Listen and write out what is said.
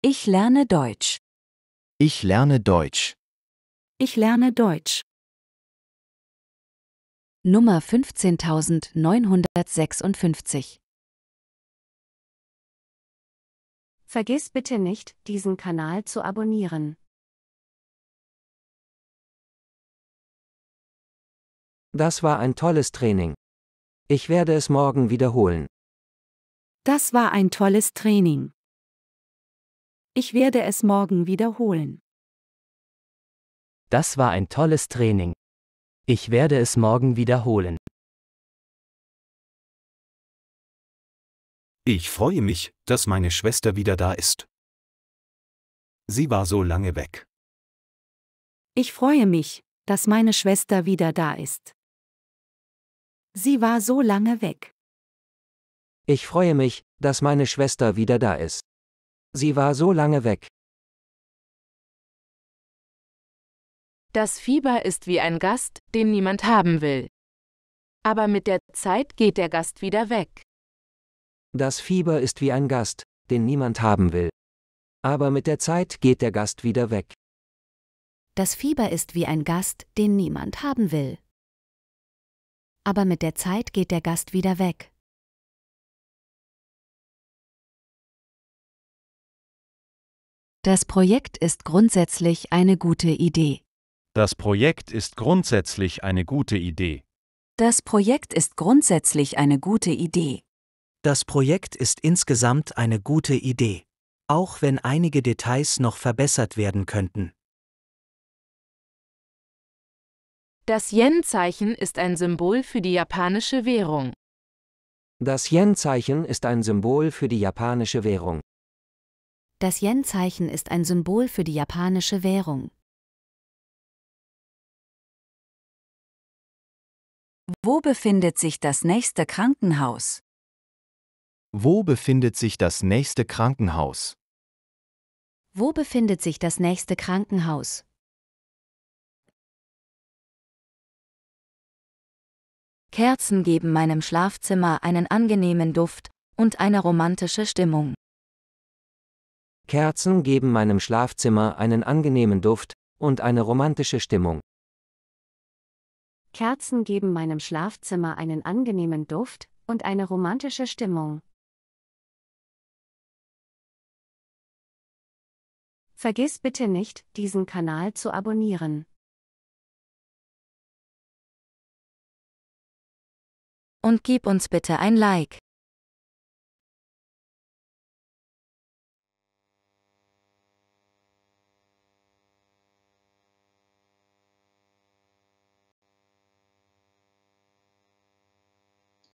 Ich lerne Deutsch. Ich lerne Deutsch. Ich lerne Deutsch. Nummer 15956 Vergiss bitte nicht, diesen Kanal zu abonnieren. Das war ein tolles Training. Ich werde es morgen wiederholen. Das war ein tolles Training. Ich werde es morgen wiederholen. Das war ein tolles Training. Ich werde es morgen wiederholen. Ich freue mich, dass meine Schwester wieder da ist. Sie war so lange weg. Ich freue mich, dass meine Schwester wieder da ist. Sie war so lange weg. Ich freue mich, dass meine Schwester wieder da ist. Sie war so lange weg. Das Fieber ist wie ein Gast, den niemand haben will. Aber mit der Zeit geht der Gast wieder weg. Das Fieber ist wie ein Gast, den niemand haben will. Aber mit der Zeit geht der Gast wieder weg. Das Fieber ist wie ein Gast, den niemand haben will. Aber mit der Zeit geht der Gast wieder weg. Das Projekt ist grundsätzlich eine gute Idee. Das Projekt ist grundsätzlich eine gute Idee. Das Projekt ist grundsätzlich eine gute Idee. Das Projekt ist insgesamt eine gute Idee, auch wenn einige Details noch verbessert werden könnten. Das Yen-Zeichen ist ein Symbol für die japanische Währung. Das Yen-Zeichen ist ein Symbol für die japanische Währung. Das Yen-Zeichen ist ein Symbol für die japanische Währung. Wo befindet sich das nächste Krankenhaus? Wo befindet sich das nächste Krankenhaus? Wo befindet sich das nächste Krankenhaus? Kerzen geben meinem Schlafzimmer einen angenehmen Duft und eine romantische Stimmung. Kerzen geben meinem Schlafzimmer einen angenehmen Duft und eine romantische Stimmung. Kerzen geben meinem Schlafzimmer einen angenehmen Duft und eine romantische Stimmung. Vergiss bitte nicht, diesen Kanal zu abonnieren. Und gib uns bitte ein Like.